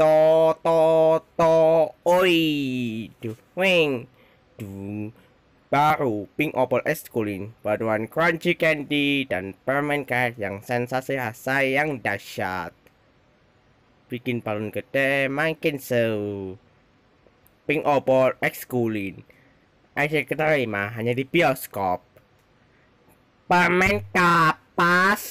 to to to oi duh weng du baru pink opal es kulin paduan crunchy candy dan permen karet yang sensasi rasa yang dahsyat bikin balon gede makin seru pink opal es kulin akhir keterima hanya di bioskop permen kapas